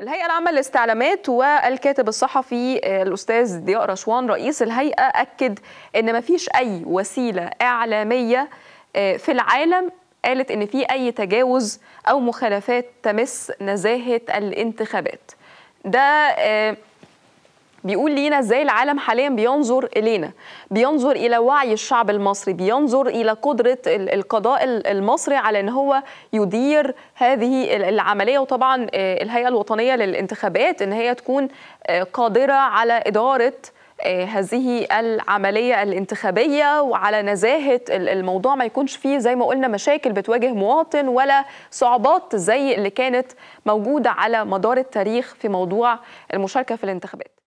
الهيئة العامة للاستعلامات والكاتب الصحفي آه، الأستاذ ضياء رشوان رئيس الهيئة أكد إن مفيش أي وسيلة إعلامية آه، في العالم قالت إن في أي تجاوز أو مخالفات تمس نزاهة الانتخابات ده آه، بيقول لينا ازاي العالم حاليا بينظر الينا بينظر الى وعي الشعب المصري بينظر الى قدره القضاء المصري على ان هو يدير هذه العمليه وطبعا آه، الهيئه الوطنيه للانتخابات ان هي تكون آه، قادره على اداره آه، هذه العملية الانتخابية وعلى نزاهة الموضوع ما يكونش فيه زي ما قلنا مشاكل بتواجه مواطن ولا صعوبات زي اللي كانت موجودة على مدار التاريخ في موضوع المشاركة في الانتخابات